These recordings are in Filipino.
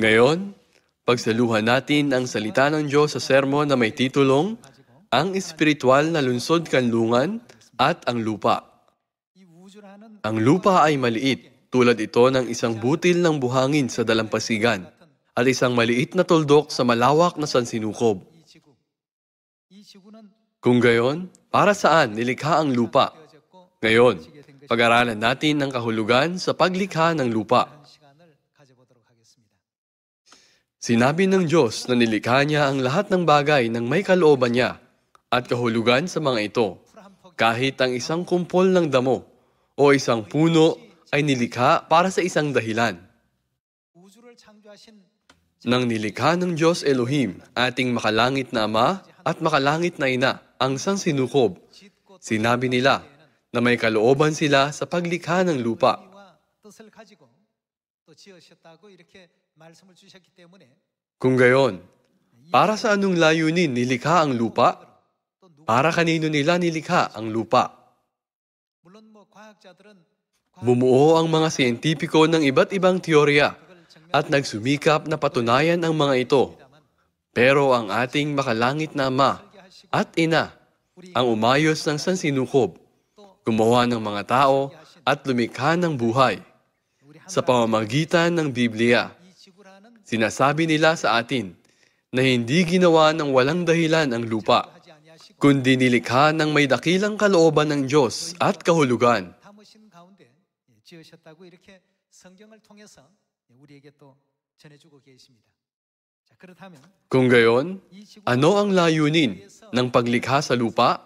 Ngayon, pagsaluhan natin ang salita ng Diyos sa sermon na may titulong Ang Espiritual na Lunsod Kanlungan at ang Lupa. Ang lupa ay maliit, tulad ito ng isang butil ng buhangin sa dalampasigan at isang maliit na tuldok sa malawak na sansinukob. Kung gayon, para saan nilikha ang lupa? Ngayon, pag-aralan natin ang kahulugan sa paglikha ng lupa. Sinabi ng Diyos na nilikha niya ang lahat ng bagay ng may kalooban niya at kahulugan sa mga ito. Kahit ang isang kumpol ng damo o isang puno ay nilikha para sa isang dahilan. Nang nilikha ng Diyos Elohim, ating makalangit na Ama at makalangit na Ina, ang sansinukob, sinabi nila na may kalooban sila sa paglikha ng lupa. Kung gayon, para sa anong layunin nilikha ang lupa? Para kanino nila nilikha ang lupa? Bumuo ang mga siyentipiko ng iba't ibang teorya at nagsumikap na patunayan ang mga ito. Pero ang ating makalangit na ama at ina ang umayos ng sansinukob, gumawa ng mga tao at lumikha ng buhay sa pamamagitan ng Biblia Sinasabi nila sa atin na hindi ginawa ng walang dahilan ang lupa, kundi nilikha ng may dakilang kalooban ng Diyos at kahulugan. Kung gayon, ano ang layunin ng paglikha sa lupa?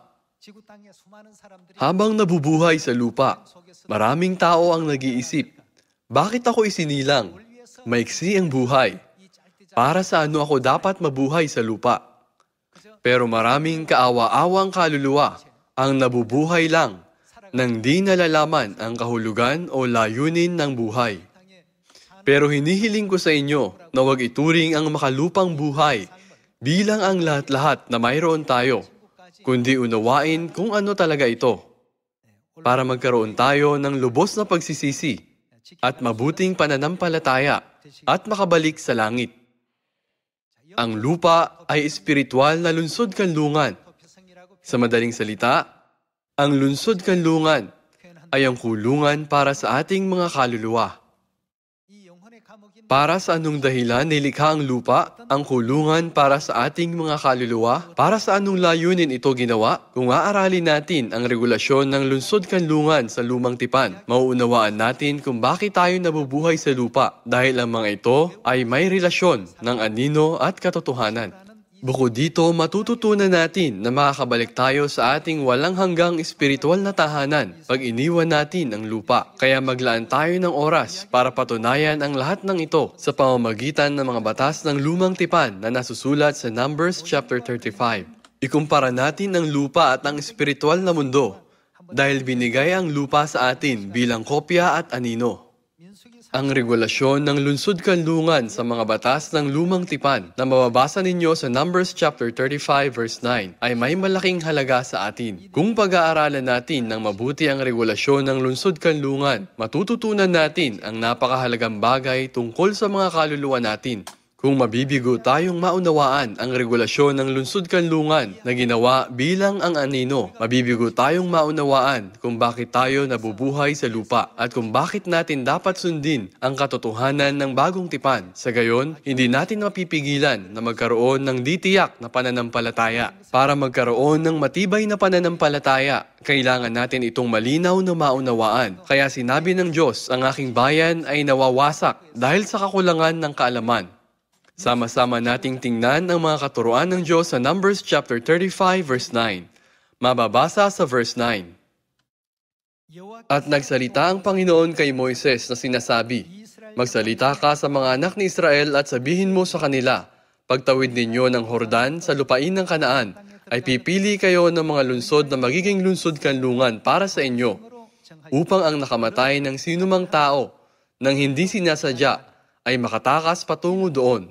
Habang nabubuhay sa lupa, maraming tao ang nag-iisip, bakit ako isinilang? maiksi ang buhay. Para sa ano ako dapat mabuhay sa lupa? Pero maraming kaawa-awang kaluluwa ang nabubuhay lang nang di nalalaman ang kahulugan o layunin ng buhay. Pero hinihiling ko sa inyo na huwag ituring ang makalupang buhay bilang ang lahat-lahat na mayroon tayo, kundi unawain kung ano talaga ito para magkaroon tayo ng lubos na pagsisisi at mabuting pananampalataya at makabalik sa langit. Ang lupa ay espiritual na lunsod kanlungan. Sa madaling salita, ang lunsod kanlungan ay ang kulungan para sa ating mga kaluluwa. Para sa anong dahilan nilikha ang lupa, ang kulungan para sa ating mga kaluluwa? Para sa anong layunin ito ginawa? Kung aaralin natin ang regulasyon ng lungsod kanlungan sa lumang tipan, mauunawaan natin kung bakit tayo nabubuhay sa lupa dahil ang mga ito ay may relasyon ng anino at katotohanan. Bukod dito, matututunan natin na makakabalik tayo sa ating walang hanggang espiritual na tahanan pag iniwan natin ang lupa. Kaya maglaan tayo ng oras para patunayan ang lahat ng ito sa pamamagitan ng mga batas ng lumang tipan na nasusulat sa Numbers chapter 35. Ikumpara natin ang lupa at ang espiritual na mundo dahil binigay ang lupa sa atin bilang kopya at anino ang regulasyon ng lungsod kanlungan sa mga batas ng lumang tipan na mababasa ninyo sa Numbers chapter 35 verse 9 ay may malaking halaga sa atin. Kung pag-aaralan natin ng mabuti ang regulasyon ng lungsod kanlungan, matututunan natin ang napakahalagang bagay tungkol sa mga kaluluwa natin kung mabibigo tayong maunawaan ang regulasyon ng lungsod kanlungan na ginawa bilang ang anino. Mabibigo tayong maunawaan kung bakit tayo nabubuhay sa lupa at kung bakit natin dapat sundin ang katotohanan ng bagong tipan. Sa gayon, hindi natin mapipigilan na magkaroon ng ditiyak na pananampalataya. Para magkaroon ng matibay na pananampalataya, kailangan natin itong malinaw na maunawaan. Kaya sinabi ng Diyos, ang aking bayan ay nawawasak dahil sa kakulangan ng kaalaman. Sama-sama nating tingnan ang mga katuruan ng Diyos sa Numbers chapter 35 verse 9. Mababasa sa verse 9. At nagsalita ang Panginoon kay Moises na sinasabi, Magsalita ka sa mga anak ni Israel at sabihin mo sa kanila, Pagtawid ninyo ng Hordan sa lupain ng Kanaan, ay pipili kayo ng mga lunsod na magiging lunsod kanlungan para sa inyo, upang ang nakamatay ng sinumang tao, nang hindi sinasadya, ay makatakas patungo doon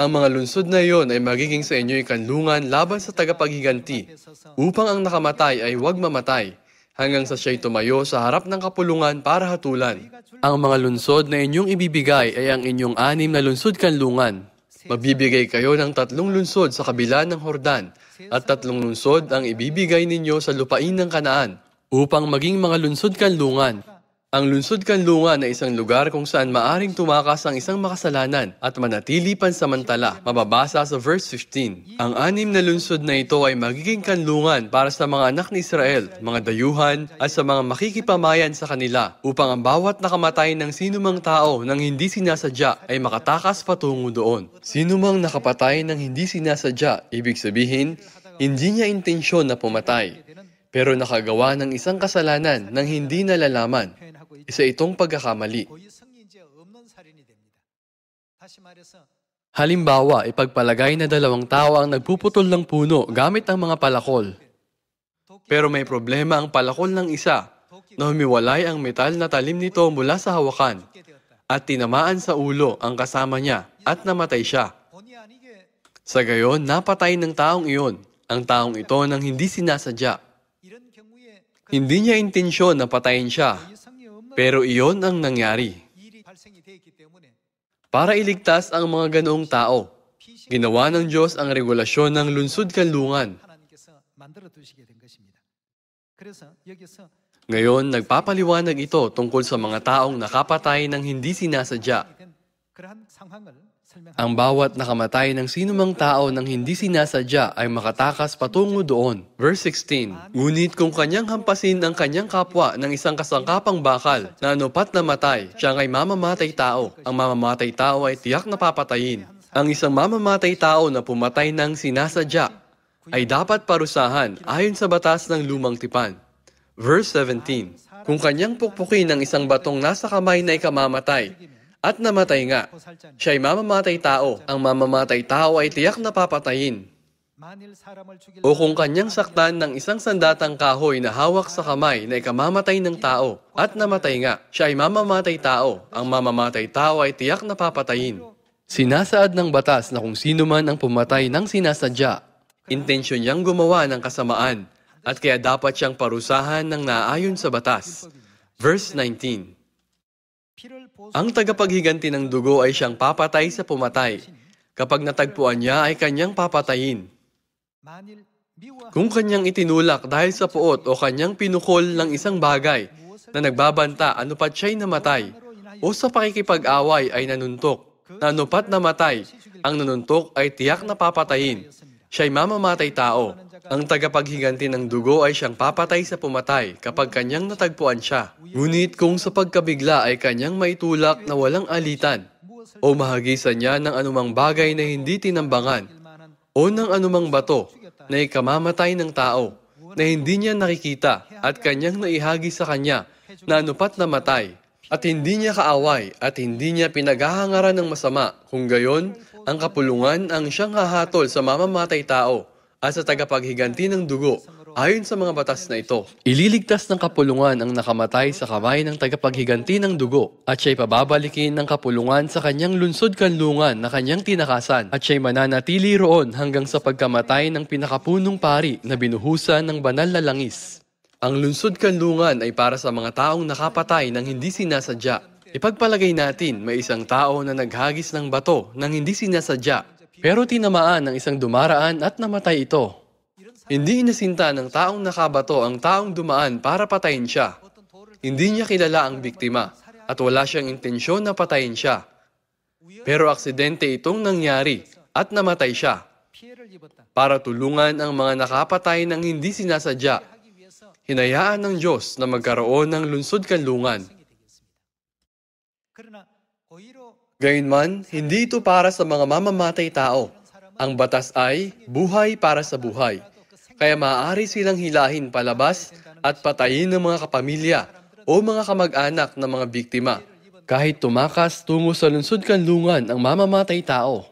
ang mga lungsod na iyon ay magiging sa inyo'y kanlungan laban sa tagapaghiganti upang ang nakamatay ay huwag mamatay hanggang sa siya'y tumayo sa harap ng kapulungan para hatulan. Ang mga lungsod na inyong ibibigay ay ang inyong anim na lungsod kanlungan. Magbibigay kayo ng tatlong lungsod sa kabila ng Hordan at tatlong lungsod ang ibibigay ninyo sa lupain ng Kanaan upang maging mga lungsod kanlungan. Ang lungsod kanlungan ay isang lugar kung saan maaring tumakas ang isang makasalanan at manatili pansamantala, mababasa sa verse 15. Ang anim na lungsod na ito ay magiging kanlungan para sa mga anak ni Israel, mga dayuhan, at sa mga makikipamayan sa kanila, upang ang bawat nakamatay ng sinumang tao nang hindi sinasadya ay makatakas patungo doon. Sinumang nakapatay nang hindi sinasadya, ibig sabihin, hindi niya intensyon na pumatay pero nakagawa ng isang kasalanan nang hindi nalalaman isa itong pagkakamali. Halimbawa, ipagpalagay na dalawang tao ang nagpuputol ng puno gamit ang mga palakol. Pero may problema ang palakol ng isa na humiwalay ang metal na talim nito mula sa hawakan at tinamaan sa ulo ang kasama niya at namatay siya. Sa gayon, napatay ng taong iyon, ang taong ito nang hindi sinasadya. Hindi niya intensyon na patayin siya pero iyon ang nangyari. Para iligtas ang mga ganoong tao, ginawa ng Diyos ang regulasyon ng lunsod kanlungan. Ngayon, nagpapaliwanag ito tungkol sa mga taong nakapatay ng hindi sinasadya. Ang bawat nakamatay ng sinumang tao nang hindi sinasadya ay makatakas patungo doon. Verse 16, Ngunit kung kanyang hampasin ang kanyang kapwa ng isang kasangkapang bakal na anupat na matay, siya ay mamamatay tao. Ang mamamatay tao ay tiyak na papatayin. Ang isang mamamatay tao na pumatay ng sinasadya ay dapat parusahan ayon sa batas ng lumang tipan. Verse 17, Kung kanyang pukpukin ng isang batong nasa kamay na ikamamatay, at namatay nga. Siya'y mamamatay tao. Ang mamamatay tao ay tiyak na papatayin. O kung kanyang saktan ng isang sandatang kahoy na hawak sa kamay na ikamamatay ng tao at namatay nga, siya ay mamamatay tao. Ang mamamatay tao ay tiyak na papatayin. Sinasaad ng batas na kung sino man ang pumatay ng sinasadya, intensyon niyang gumawa ng kasamaan at kaya dapat siyang parusahan ng naayon sa batas. Verse 19 ang tagapaghiganti ng dugo ay siyang papatay sa pumatay. Kapag natagpuan niya ay kanyang papatayin. Kung kanyang itinulak dahil sa puot o kanyang pinukol ng isang bagay na nagbabanta anupat siya'y namatay o sa pakikipag-away ay nanuntok, na nanupat namatay, ang nanuntok ay tiyak na papatayin. Siya'y mamamatay tao. Ang tagapaghiganti ng dugo ay siyang papatay sa pumatay kapag kanyang natagpuan siya. Ngunit kung sa pagkabigla ay kanyang maitulak na walang alitan, o mahagisan niya ng anumang bagay na hindi tinambangan, o ng anumang bato na ikamamatay ng tao na hindi niya nakikita at kanyang naihagi sa kanya na anupat namatay at hindi niya kaaway at hindi niya pinaghahangaran ng masama kung gayon ang kapulungan ang siyang hahatol sa mamamatay tao at sa tagapaghiganti ng dugo ayon sa mga batas na ito. Ililigtas ng kapulungan ang nakamatay sa kamay ng tagapaghiganti ng dugo at siya'y pababalikin ng kapulungan sa kanyang lunsod kanlungan na kanyang tinakasan at siya'y mananatili roon hanggang sa pagkamatay ng pinakapunong pari na binuhusan ng banal na langis. Ang lunsod kanlungan ay para sa mga taong nakapatay ng hindi sinasadya. Ipagpalagay natin may isang tao na naghagis ng bato ng hindi sinasadya pero tinamaan ng isang dumaraan at namatay ito. Hindi inasinta ng taong nakabato ang taong dumaan para patayin siya. Hindi niya kilala ang biktima at wala siyang intensyon na patayin siya. Pero aksidente itong nangyari at namatay siya. Para tulungan ang mga nakapatay ng hindi sinasadya, hinayaan ng Diyos na magkaroon ng lunsod kanlungan Gayunman, hindi ito para sa mga mamamatay tao. Ang batas ay buhay para sa buhay. Kaya maaari silang hilahin palabas at patayin ng mga kapamilya o mga kamag-anak ng mga biktima. Kahit tumakas tungo sa lungsod kanlungan ang mamamatay tao.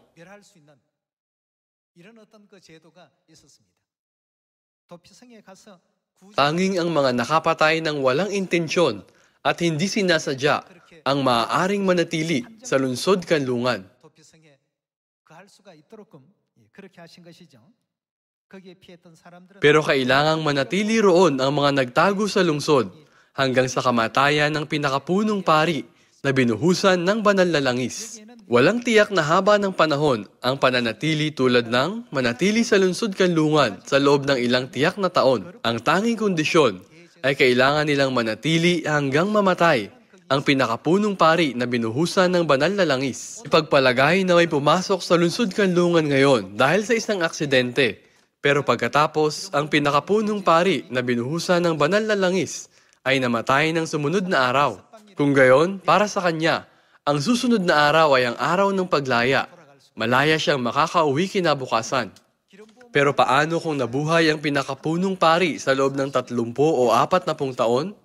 Tanging ang mga nakapatay ng walang intensyon at hindi sinasadya ang maaaring manatili sa lungsod kanlungan. Pero kailangang manatili roon ang mga nagtago sa lungsod hanggang sa kamatayan ng pinakapunong pari na binuhusan ng banal na langis. Walang tiyak na haba ng panahon ang pananatili tulad ng manatili sa lungsod kanlungan sa loob ng ilang tiyak na taon. Ang tanging kondisyon ay kailangan nilang manatili hanggang mamatay ang pinakapunong pari na binuhusan ng banal na langis. Ipagpalagay na may pumasok sa lungsod kanlungan ngayon dahil sa isang aksidente. Pero pagkatapos, ang pinakapunong pari na binuhusan ng banal na langis ay namatay ng sumunod na araw. Kung gayon, para sa kanya, ang susunod na araw ay ang araw ng paglaya. Malaya siyang makakauwi kinabukasan. Pero paano kung nabuhay ang pinakapunong pari sa loob ng tatlumpo o apat na pung taon?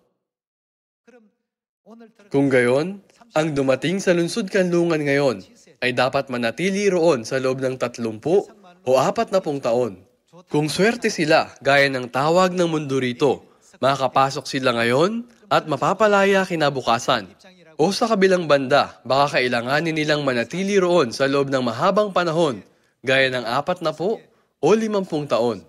Kung gayon, ang dumating sa lungsod kanlungan ngayon ay dapat manatili roon sa loob ng 30 o 40 taon. Kung swerte sila gaya ng tawag ng mundo rito, makakapasok sila ngayon at mapapalaya kinabukasan. O sa kabilang banda, baka kailanganin nilang manatili roon sa loob ng mahabang panahon gaya ng apat na po o limampung taon.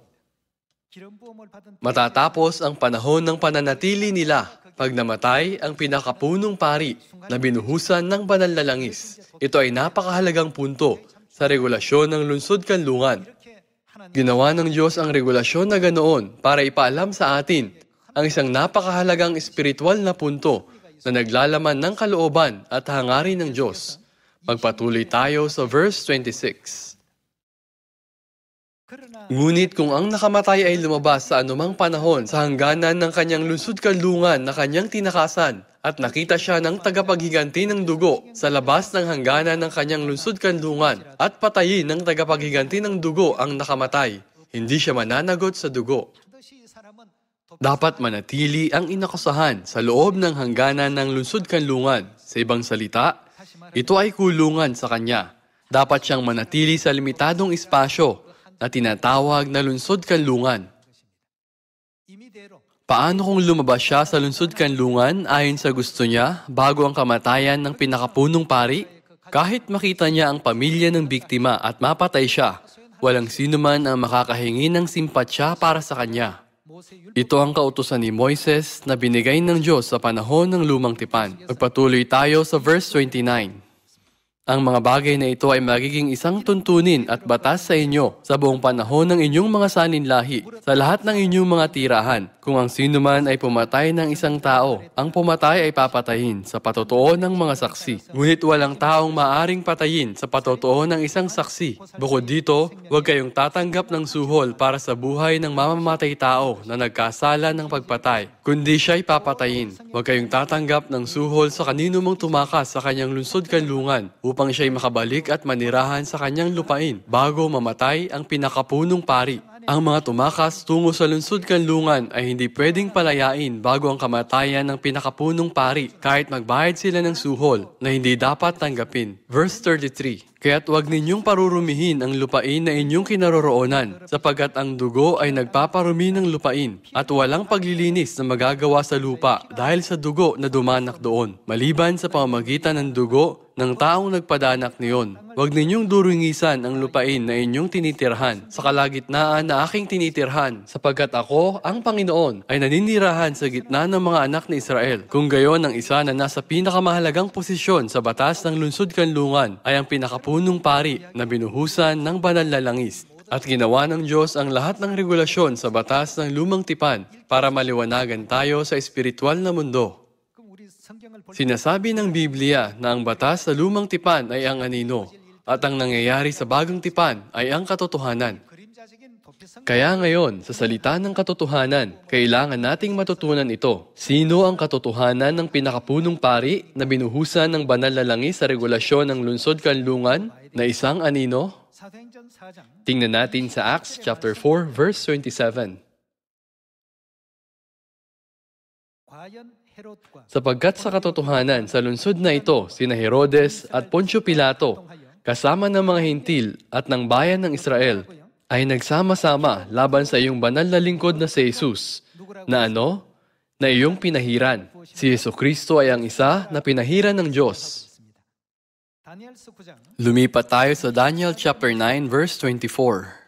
Matatapos ang panahon ng pananatili nila pag namatay ang pinakapunong pari na binuhusan ng banal na langis. Ito ay napakahalagang punto sa regulasyon ng lungsod kanlungan. Ginawa ng Diyos ang regulasyon na ganoon para ipaalam sa atin ang isang napakahalagang espiritual na punto na naglalaman ng kalooban at hangarin ng Diyos. Magpatuloy tayo sa verse 26. Ngunit kung ang nakamatay ay lumabas sa anumang panahon sa hangganan ng kanyang lusod kalungan na kanyang tinakasan at nakita siya ng tagapaghiganti ng dugo sa labas ng hangganan ng kanyang lusod kalungan at patayin ng tagapaghiganti ng dugo ang nakamatay, hindi siya mananagot sa dugo. Dapat manatili ang inakusahan sa loob ng hangganan ng lungsod kanlungan. Sa ibang salita, ito ay kulungan sa kanya. Dapat siyang manatili sa limitadong espasyo na tinatawag na lungsod kanlungan. Paano kung lumabas siya sa lungsod kanlungan ayon sa gusto niya bago ang kamatayan ng pinakapunong pari? Kahit makita niya ang pamilya ng biktima at mapatay siya, walang sino man ang makakahingi ng simpatsya para sa kanya. Ito ang kautusan ni Moises na binigay ng Diyos sa panahon ng lumang tipan. Magpatuloy tayo sa verse 29. Ang mga bagay na ito ay magiging isang tuntunin at batas sa inyo sa buong panahon ng inyong mga saninlahi, sa lahat ng inyong mga tirahan. Kung ang sino man ay pumatay ng isang tao, ang pumatay ay papatayin sa patotoo ng mga saksi. Ngunit walang taong maaring patayin sa patotoo ng isang saksi. Bukod dito, huwag kayong tatanggap ng suhol para sa buhay ng mamamatay tao na nagkasala ng pagpatay, kundi siya ay papatayin. Huwag kayong tatanggap ng suhol sa kanino mong tumakas sa kanyang lungsod kanlungan upang siya'y makabalik at manirahan sa kanyang lupain bago mamatay ang pinakapunong pari. Ang mga tumakas tungo sa lungsod kanlungan ay hindi pwedeng palayain bago ang kamatayan ng pinakapunong pari kahit magbayad sila ng suhol na hindi dapat tanggapin. Verse 33 Kaya't huwag ninyong parurumihin ang lupain na inyong kinaroroonan, sapagat ang dugo ay nagpaparumi ng lupain, at walang paglilinis na magagawa sa lupa dahil sa dugo na dumanak doon, maliban sa pamagitan ng dugo ng taong nagpadanak niyon. Huwag ninyong durungisan ang lupain na inyong tinitirhan sa kalagitnaan na aking tinitirhan, sapagat ako, ang Panginoon, ay naninirahan sa gitna ng mga anak ni Israel. Kung gayon, ang isa na nasa pinakamahalagang posisyon sa batas ng lungsod kanlungan ay ang pinakapunan punong pari na binuhusan ng banal na langis at ginawa ng Diyos ang lahat ng regulasyon sa batas ng lumang tipan para maliwanagan tayo sa espiritual na mundo. Sinasabi ng Biblia na ang batas sa lumang tipan ay ang anino at ang nangyayari sa bagong tipan ay ang katotohanan. Kaya ngayon, sa salita ng katotohanan, kailangan nating matutunan ito. Sino ang katotohanan ng pinakapunong pari na binuhusan ng banal na langis sa regulasyon ng lungsod kanlungan na isang anino? Tingnan natin sa Acts chapter 4 verse 27. Sapagkat sa katotohanan sa lungsod na ito, sina Herodes at Poncio Pilato, kasama ng mga hintil at ng bayan ng Israel, ay nagsama-sama laban sa iyong banal na lingkod na si Jesus, na ano? Na iyong pinahiran. Si Yeso Kristo ay ang isa na pinahiran ng Diyos. Lumipat tayo sa Daniel chapter 9 verse 24.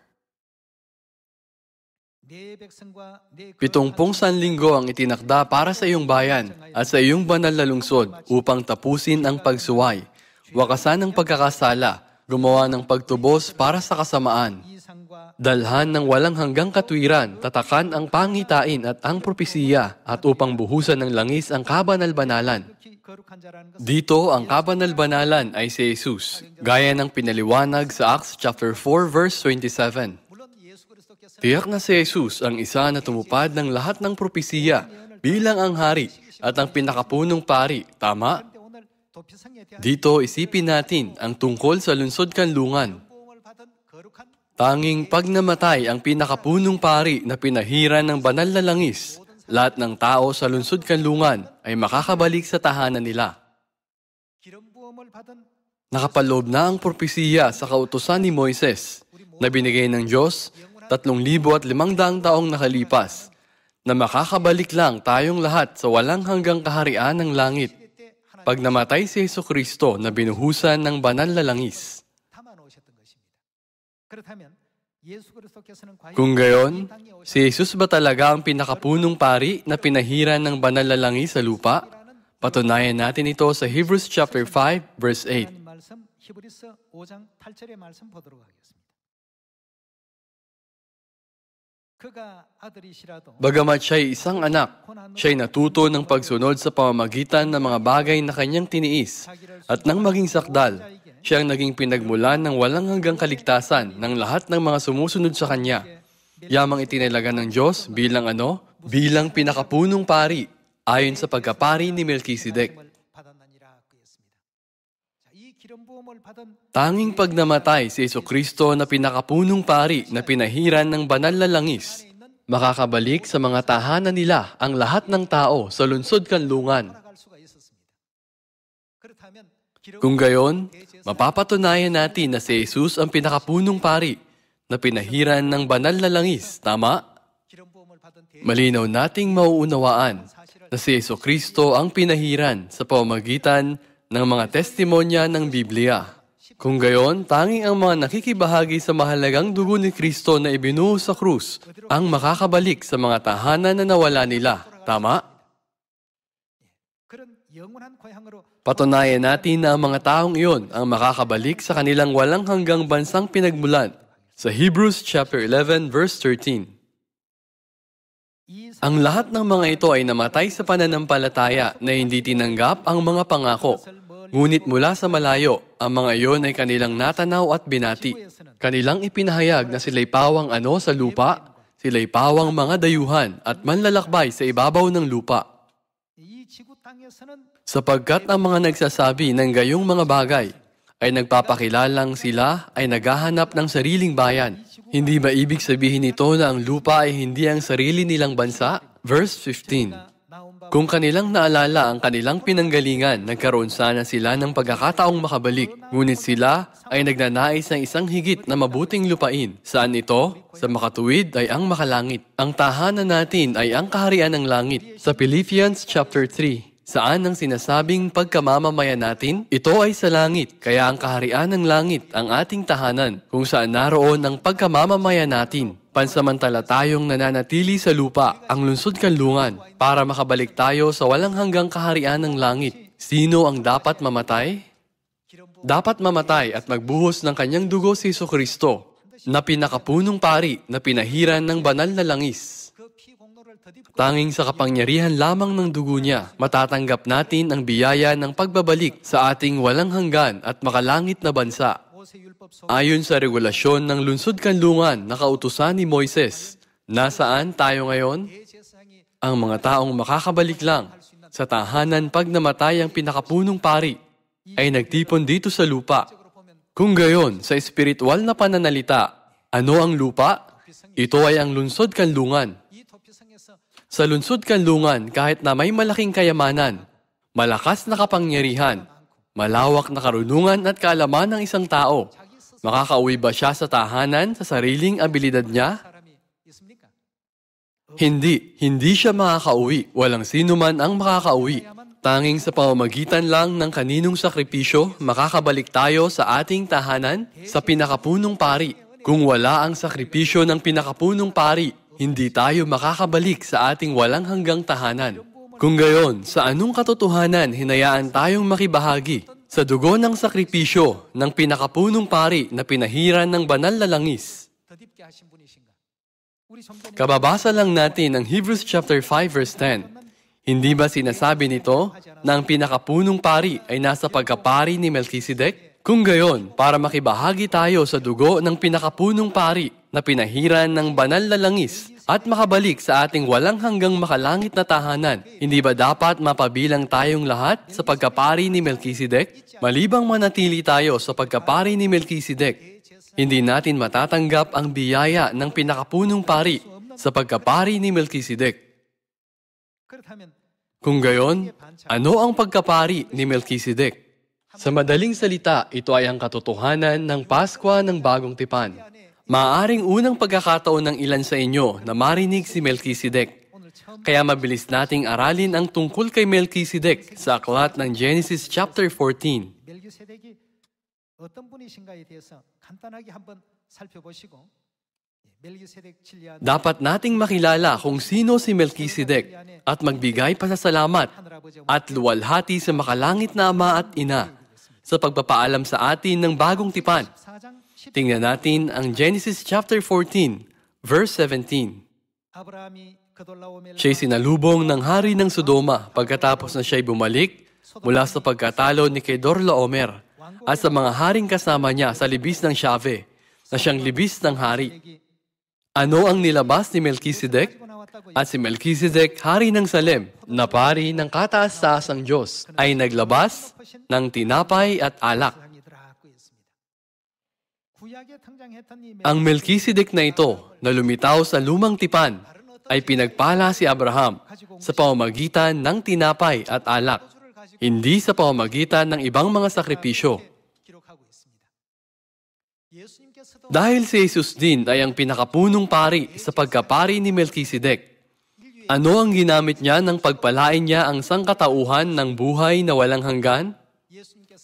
Pitongpong sanlinggo ang itinakda para sa iyong bayan at sa iyong banal na lungsod upang tapusin ang pagsuway, wakasan ang pagkakasala, gumawa ng pagtubos para sa kasamaan. Dalhan ng walang hanggang katwiran, tatakan ang pangitain at ang propesiya at upang buhusan ng langis ang kabanal-banalan. Dito, ang kabanal-banalan ay si Jesus, gaya ng pinaliwanag sa Acts chapter 4 verse 27. Tiyak na si Jesus ang isa na tumupad ng lahat ng propesiya bilang ang hari at ang pinakapunong pari, tama? Dito isipin natin ang tungkol sa lungsod kanlungan Tanging pag namatay ang pinakapunong pari na pinahiran ng banal na langis, lahat ng tao sa lungsod kanlungan ay makakabalik sa tahanan nila. Nakapaloob na ang propesiya sa kautosan ni Moises na binigay ng Diyos 3,500 taong nakalipas na makakabalik lang tayong lahat sa walang hanggang kaharian ng langit pag namatay si Yeso Kristo na binuhusan ng banal na langis. Kung gayon, si Jesus ba talaga ang pinakapunong pari na pinahira ng banal na langi sa lupa? Patunayan natin ito sa Hebrews chapter 5 verse 8. Bagamat siya'y isang anak, siya'y natuto ng pagsunod sa pamamagitan ng mga bagay na kanyang tiniis at nang maging sakdal Siyang naging pinagmulan ng walang hanggang kaligtasan ng lahat ng mga sumusunod sa Kanya. Yamang itinalaga ng Diyos bilang ano? Bilang pinakapunong pari ayon sa pagkapari ni Melchizedek. Tanging pagnamatay si Yeso Kristo na pinakapunong pari na pinahiran ng banal na langis, makakabalik sa mga tahanan nila ang lahat ng tao sa lungsod kanlungan kung gayon, mapapatunayan natin na si Jesus ang pinakapunong pari na pinahiran ng banal na langis, tama? Malinaw nating mauunawaan na si Yeso Kristo ang pinahiran sa pamagitan ng mga testimonya ng Biblia. Kung gayon, tanging ang mga nakikibahagi sa mahalagang dugo ni Kristo na ibinuho sa krus ang makakabalik sa mga tahanan na nawala nila. Tama? Patunayan natin na ang mga taong iyon ang makakabalik sa kanilang walang hanggang bansang pinagmulan sa Hebrews chapter 11 verse 13. Ang lahat ng mga ito ay namatay sa pananampalataya na hindi tinanggap ang mga pangako. Ngunit mula sa malayo, ang mga iyon ay kanilang natanaw at binati. Kanilang ipinahayag na sila'y pawang ano sa lupa, sila'y pawang mga dayuhan at manlalakbay sa ibabaw ng lupa sapagkat ang mga nagsasabi ng gayong mga bagay ay nagpapakilalang sila ay naghahanap ng sariling bayan. Hindi ba ibig sabihin nito na ang lupa ay hindi ang sarili nilang bansa? Verse 15 Kung kanilang naalala ang kanilang pinanggalingan, nagkaroon sana sila ng pagkakataong makabalik. Ngunit sila ay nagnanais ng isang higit na mabuting lupain. Saan ito? Sa makatuwid ay ang makalangit. Ang tahanan natin ay ang kaharian ng langit. Sa Philippians chapter 3, Saan ang sinasabing pagkamamamaya natin? Ito ay sa langit, kaya ang kaharian ng langit ang ating tahanan kung saan naroon ang pagkamamamaya natin. Pansamantala tayong nananatili sa lupa, ang lungsod kanlungan, para makabalik tayo sa walang hanggang kaharian ng langit. Sino ang dapat mamatay? Dapat mamatay at magbuhos ng kanyang dugo si Kristo na pinakapunong pari na pinahiran ng banal na langis. Tanging sa kapangyarihan lamang ng dugo niya, matatanggap natin ang biyaya ng pagbabalik sa ating walang hanggan at makalangit na bansa. Ayon sa regulasyon ng lungsod Kanlungan na kautusan ni Moises, nasaan tayo ngayon? Ang mga taong makakabalik lang sa tahanan pag namatay ang pinakapunong pari ay nagtipon dito sa lupa. Kung gayon, sa espiritual na pananalita, ano ang lupa? Ito ay ang lungsod kanlungan sa lungsod kanlungan kahit na may malaking kayamanan, malakas na kapangyarihan, malawak na karunungan at kaalaman ng isang tao, makakauwi ba siya sa tahanan sa sariling abilidad niya? Hindi, hindi siya makakauwi. Walang sino man ang makakauwi. Tanging sa pamamagitan lang ng kaninong sakripisyo, makakabalik tayo sa ating tahanan sa pinakapunong pari. Kung wala ang sakripisyo ng pinakapunong pari, hindi tayo makakabalik sa ating walang hanggang tahanan. Kung gayon, sa anong katotohanan hinayaan tayong makibahagi sa dugo ng sakripisyo ng pinakapunong pari na pinahiran ng banal na langis? Kababasa lang natin ang Hebrews chapter 5 verse 10. Hindi ba sinasabi nito na ang pinakapunong pari ay nasa pagkapari ni Melchizedek? Kung gayon, para makibahagi tayo sa dugo ng pinakapunong pari na pinahiran ng banal na langis at makabalik sa ating walang hanggang makalangit na tahanan, hindi ba dapat mapabilang tayong lahat sa pagkapari ni Melchizedek? Malibang manatili tayo sa pagkapari ni Melchizedek, hindi natin matatanggap ang biyaya ng pinakapunong pari sa pagkapari ni Melchizedek. Kung gayon, ano ang pagkapari ni Melchizedek? Sa madaling salita, ito ay ang katotohanan ng Paskwa ng Bagong Tipan. Maaring unang pagkakataon ng ilan sa inyo na marinig si Melchizedek. Kaya mabilis nating aralin ang tungkol kay Melchizedek sa aklat ng Genesis chapter 14. Dapat nating makilala kung sino si Melchizedek at magbigay pasasalamat at luwalhati sa makalangit na ama at ina sa pagpapaalam sa atin ng bagong tipan. Tingnan natin ang Genesis chapter 14, verse 17. Siya'y sinalubong ng hari ng Sodoma pagkatapos na siya'y bumalik mula sa pagkatalo ni Kedorlaomer at sa mga haring kasama niya sa libis ng Shave, na siyang libis ng hari. Ano ang nilabas ni Melchizedek? At si Melchizedek, hari ng Salem, na pari ng kataas taas ng Diyos, ay naglabas ng tinapay at alak. Ang Melchizedek na ito, na lumitaw sa lumang tipan, ay pinagpala si Abraham sa pamamagitan ng tinapay at alak, hindi sa pamamagitan ng ibang mga sakripisyo. Dahil si Jesus din ay ang pinakapunong pari sa pagkapari ni Melchizedek. Ano ang ginamit niya ng pagpalain niya ang sangkatauhan ng buhay na walang hanggan?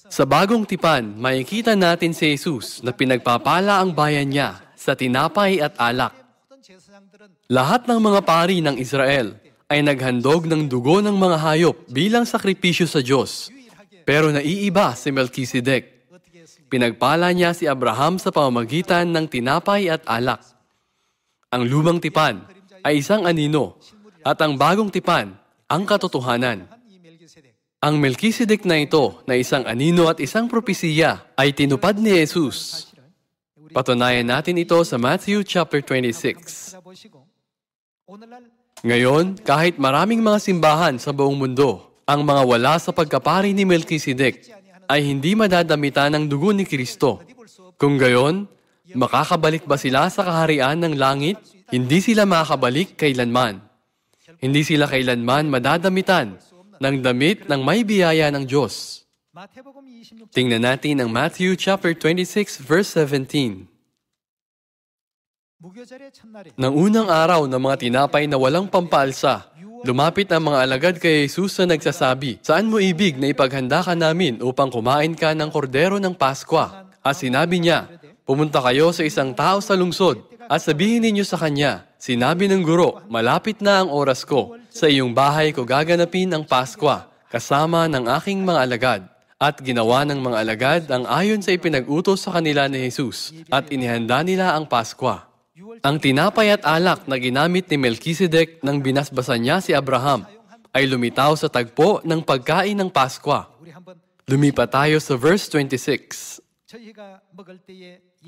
Sa bagong tipan, makikita natin si Jesus na pinagpapala ang bayan niya sa tinapay at alak. Lahat ng mga pari ng Israel ay naghandog ng dugo ng mga hayop bilang sakripisyo sa Diyos. Pero naiiba si Melchizedek. Pinagpala niya si Abraham sa pamamagitan ng tinapay at alak. Ang lumang tipan ay isang anino at ang bagong tipan ang katotohanan. Ang Melchizedek na ito na isang anino at isang propesiya ay tinupad ni Jesus. Patunayan natin ito sa Matthew chapter 26. Ngayon, kahit maraming mga simbahan sa buong mundo ang mga wala sa pagkapari ni Melchizedek, ay hindi madadamitan ng dugo ni Kristo. Kung gayon, makakabalik ba sila sa kaharian ng langit? Hindi sila makakabalik kailanman. Hindi sila kailanman madadamitan ng damit ng may biyaya ng Diyos. Tingnan natin ang Matthew chapter 26 verse 17. Nang unang araw ng mga tinapay na walang pampaalsa, Lumapit ang mga alagad kay Jesus na nagsasabi, Saan mo ibig na ipaghanda ka namin upang kumain ka ng kordero ng Paskwa? At sinabi niya, Pumunta kayo sa isang tao sa lungsod at sabihin ninyo sa kanya, Sinabi ng guro, malapit na ang oras ko. Sa iyong bahay ko gaganapin ang Paskwa kasama ng aking mga alagad. At ginawa ng mga alagad ang ayon sa ipinag-utos sa kanila ni Jesus at inihanda nila ang Paskwa. Ang tinapay at alak na ginamit ni Melchizedek nang binasbasan niya si Abraham ay lumitaw sa tagpo ng pagkain ng Paskwa. Lumipa tayo sa verse 26.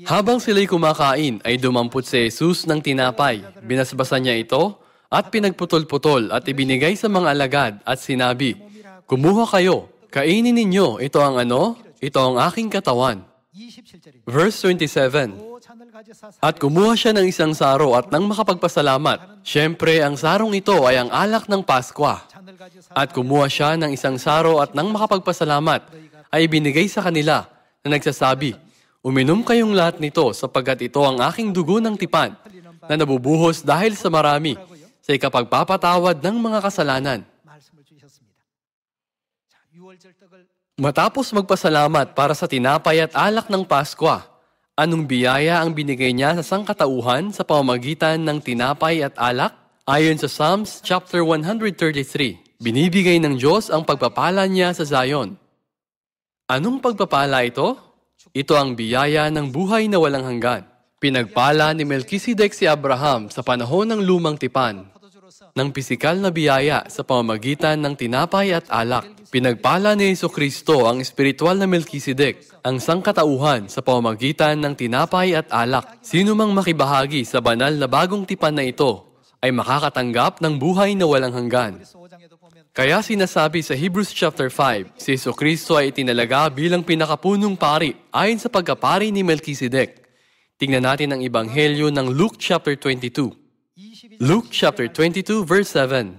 Habang sila'y kumakain, ay dumampot si Jesus ng tinapay. Binasbasan niya ito at pinagputol-putol at ibinigay sa mga alagad at sinabi, Kumuha kayo, kainin ninyo, ito ang ano? Ito ang aking katawan. Verse 27, At kumuha siya ng isang saro at nang makapagpasalamat, siyempre ang sarong ito ay ang alak ng Paskwa. At kumuha siya ng isang saro at nang makapagpasalamat, ay binigay sa kanila na nagsasabi, Uminom kayong lahat nito sapagkat ito ang aking dugo ng tipan na nabubuhos dahil sa marami sa ikapagpapatawad ng mga kasalanan. Matapos magpasalamat para sa tinapay at alak ng Paskwa, anong biyaya ang binigay niya sa sangkatauhan sa pamamagitan ng tinapay at alak? Ayon sa Psalms chapter 133, binibigay ng Diyos ang pagpapala niya sa Zion. Anong pagpapala ito? Ito ang biyaya ng buhay na walang hanggan. Pinagpala ni Melchizedek si Abraham sa panahon ng lumang tipan ng pisikal na biyaya sa pamamagitan ng tinapay at alak. Pinagpala ni Yeso Kristo ang espiritual na Melchizedek, ang sangkatauhan sa pamamagitan ng tinapay at alak. Sino mang makibahagi sa banal na bagong tipan na ito ay makakatanggap ng buhay na walang hanggan. Kaya sinasabi sa Hebrews chapter 5, si Yeso Kristo ay itinalaga bilang pinakapunong pari ayon sa pagkapari ni Melchizedek. Tingnan natin ang Ebanghelyo ng Luke chapter 22. Luke chapter 22 verse 7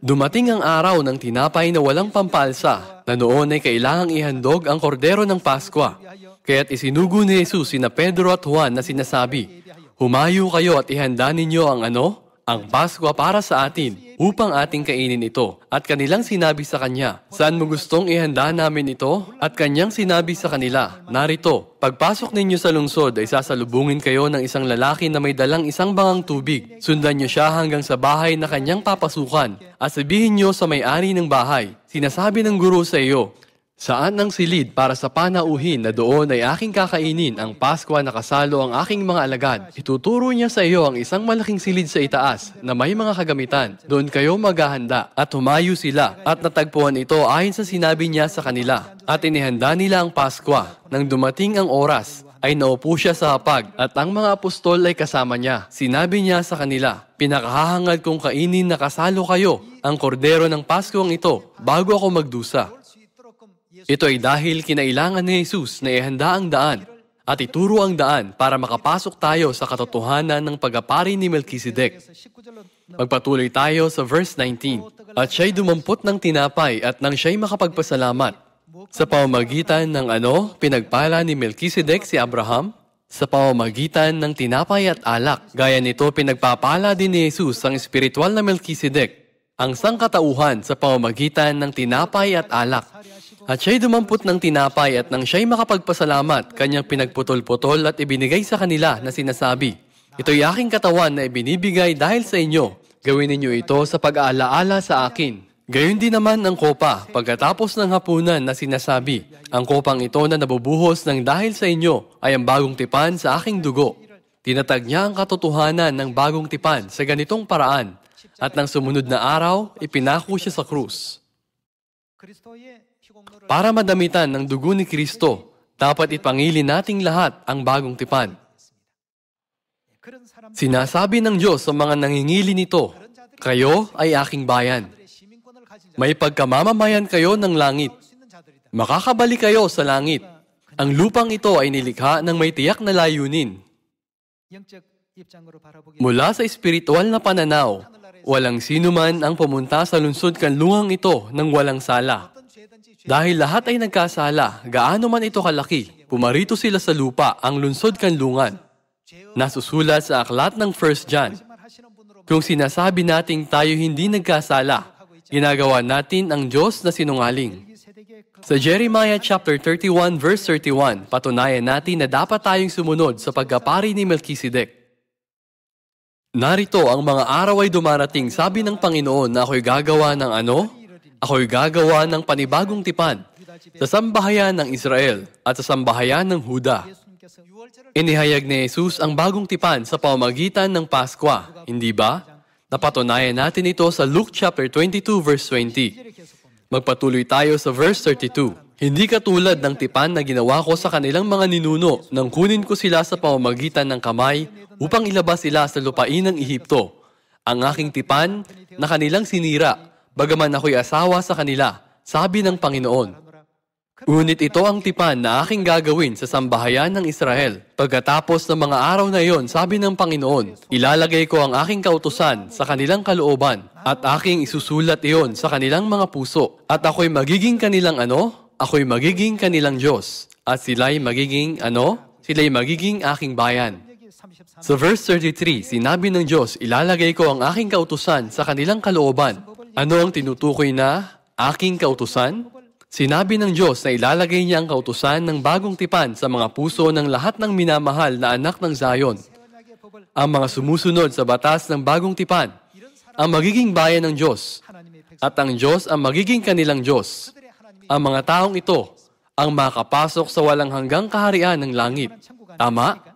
Dumating ang araw ng tinapay na walang pampalsa, na noon ay kailangang ihandog ang kordero ng Paskwa. Kaya't isinugo ni Jesus sina Pedro at Juan na sinasabi, Humayo kayo at ihanda ninyo ang ano? ang Paskwa para sa atin upang ating kainin ito. At kanilang sinabi sa kanya, Saan mo gustong ihanda namin ito? At kanyang sinabi sa kanila, Narito, pagpasok ninyo sa lungsod ay sasalubungin kayo ng isang lalaki na may dalang isang bangang tubig. Sundan nyo siya hanggang sa bahay na kanyang papasukan at sabihin nyo sa may-ari ng bahay, Sinasabi ng guro sa iyo, Saan ang silid para sa panauhin na doon ay aking kakainin ang Pasko na kasalo ang aking mga alagad? Ituturo niya sa iyo ang isang malaking silid sa itaas na may mga kagamitan. Doon kayo maghahanda at humayo sila at natagpuan ito ayon sa sinabi niya sa kanila. At inihanda nila ang Pasko. Nang dumating ang oras, ay naupo siya sa hapag at ang mga apostol ay kasama niya. Sinabi niya sa kanila, Pinakahahangad kong kainin na kasalo kayo ang kordero ng Pasko ang ito bago ako magdusa. Ito ay dahil kinailangan ni Jesus na ihanda ang daan at ituro ang daan para makapasok tayo sa katotohanan ng pagapari ni Melchizedek. Magpatuloy tayo sa verse 19. At siya'y dumampot ng tinapay at nang siya'y makapagpasalamat. Sa pamagitan ng ano, pinagpala ni Melchizedek si Abraham? Sa pamamagitan ng tinapay at alak, gaya nito pinagpapala din ni Jesus ang espiritual na Melchizedek, ang sangkatauhan sa pamamagitan ng tinapay at alak at siya'y dumampot ng tinapay at nang siya'y makapagpasalamat, kanyang pinagputol-putol at ibinigay sa kanila na sinasabi, Ito'y aking katawan na ibinibigay dahil sa inyo. Gawin ninyo ito sa pag-aalaala sa akin. Gayon din naman ang kopa pagkatapos ng hapunan na sinasabi, ang kopang ito na nabubuhos ng dahil sa inyo ay ang bagong tipan sa aking dugo. Tinatag niya ang katotohanan ng bagong tipan sa ganitong paraan at nang sumunod na araw, ipinako siya sa krus. Para madamitan ng dugo ni Kristo, dapat ipangili nating lahat ang bagong tipan. Sinasabi ng Diyos sa mga nangingili nito, Kayo ay aking bayan. May pagkamamamayan kayo ng langit. Makakabalik kayo sa langit. Ang lupang ito ay nilikha ng may tiyak na layunin. Mula sa espiritual na pananaw, walang sino man ang pumunta sa lungsod kanluhang ito ng walang sala. Dahil lahat ay nagkasala, gaano man ito kalaki, pumarito sila sa lupa ang lungsod kanlungan. Nasusulat sa aklat ng 1 John. Kung sinasabi nating tayo hindi nagkasala, ginagawa natin ang Diyos na sinungaling. Sa Jeremiah chapter 31 verse 31, patunayan natin na dapat tayong sumunod sa pagkapari ni Melchizedek. Narito ang mga araw ay dumarating, sabi ng Panginoon na ako'y gagawa ng ano? ako'y gagawa ng panibagong tipan sa sambahayan ng Israel at sa sambahayan ng Huda. Inihayag ni Jesus ang bagong tipan sa pamagitan ng Pasko, hindi ba? Napatunayan natin ito sa Luke chapter 22 verse 20. Magpatuloy tayo sa verse 32. Hindi katulad ng tipan na ginawa ko sa kanilang mga ninuno nang kunin ko sila sa pamamagitan ng kamay upang ilabas sila sa lupain ng Ehipto. Ang aking tipan na kanilang sinira bagaman ako'y asawa sa kanila, sabi ng Panginoon. Unit ito ang tipan na aking gagawin sa sambahayan ng Israel. Pagkatapos ng mga araw na iyon, sabi ng Panginoon, ilalagay ko ang aking kautusan sa kanilang kalooban at aking isusulat iyon sa kanilang mga puso. At ako'y magiging kanilang ano? Ako'y magiging kanilang Diyos. At sila'y magiging ano? Sila'y magiging aking bayan. Sa verse 33, sinabi ng Diyos, ilalagay ko ang aking kautusan sa kanilang kalooban ano ang tinutukoy na aking kautusan? Sinabi ng Diyos na ilalagay niya ang kautusan ng bagong tipan sa mga puso ng lahat ng minamahal na anak ng Zion. Ang mga sumusunod sa batas ng bagong tipan, ang magiging bayan ng Diyos, at ang Diyos ang magiging kanilang Diyos. Ang mga taong ito ang makapasok sa walang hanggang kaharian ng langit. Tama?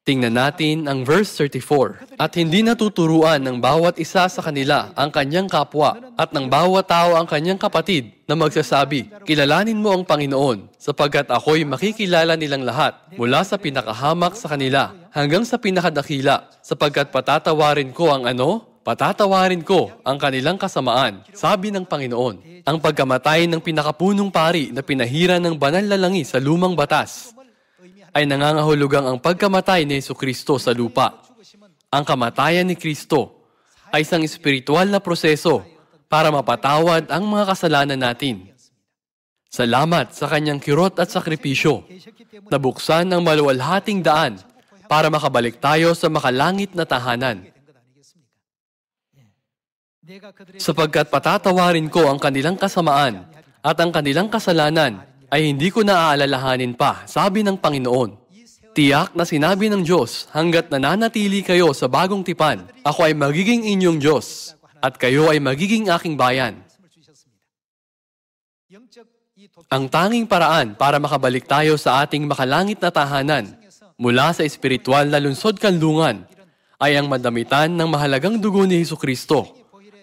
Tingnan natin ang verse 34. At hindi natuturuan ng bawat isa sa kanila ang kanyang kapwa at ng bawat tao ang kanyang kapatid na magsasabi, Kilalanin mo ang Panginoon sapagkat ako'y makikilala nilang lahat mula sa pinakahamak sa kanila hanggang sa pinakadakila sapagkat patatawarin ko ang ano? Patatawarin ko ang kanilang kasamaan, sabi ng Panginoon. Ang pagkamatay ng pinakapunong pari na pinahiran ng banal na langi sa lumang batas ay nangangahulugang ang pagkamatay ni Yesu Kristo sa lupa. Ang kamatayan ni Kristo ay isang espiritual na proseso para mapatawad ang mga kasalanan natin. Salamat sa kanyang kirot at sakripisyo. Nabuksan ang maluwalhating daan para makabalik tayo sa makalangit na tahanan sapagkat patatawarin ko ang kanilang kasamaan at ang kanilang kasalanan ay hindi ko naaalalahanin pa, sabi ng Panginoon. Tiyak na sinabi ng Diyos, hanggat nananatili kayo sa bagong tipan, ako ay magiging inyong Diyos, at kayo ay magiging aking bayan. Ang tanging paraan para makabalik tayo sa ating makalangit na tahanan mula sa espiritual na lungsod kanlungan ay ang madamitan ng mahalagang dugo ni Heso Kristo,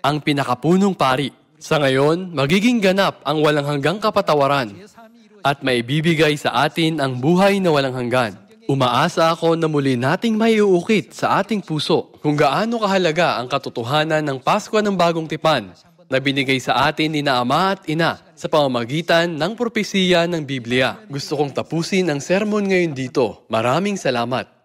ang pinakapunong pari. Sa ngayon, magiging ganap ang walang hanggang kapatawaran at maibibigay sa atin ang buhay na walang hanggan. Umaasa ako na muli nating maiuukit sa ating puso kung gaano kahalaga ang katotohanan ng Pasko ng Bagong Tipan na binigay sa atin ni Ama at Ina sa pamamagitan ng propesiya ng Biblia. Gusto kong tapusin ang sermon ngayon dito. Maraming salamat.